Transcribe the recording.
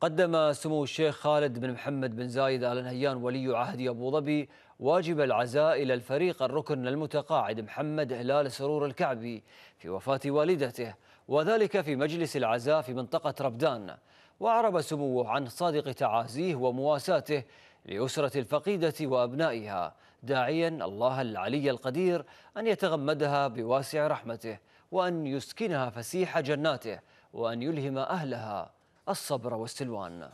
قدم سمو الشيخ خالد بن محمد بن زايد آل نهيان ولي عهد أبو ظبي واجب العزاء إلى الفريق الركن المتقاعد محمد هلال سرور الكعبي في وفاة والدته وذلك في مجلس العزاء في منطقة ربدان وأعرب سموه عن صادق تعازيه ومواساته لأسرة الفقيدة وأبنائها داعيا الله العلي القدير أن يتغمدها بواسع رحمته وأن يسكنها فسيح جناته وأن يلهم أهلها الصبر والسلوان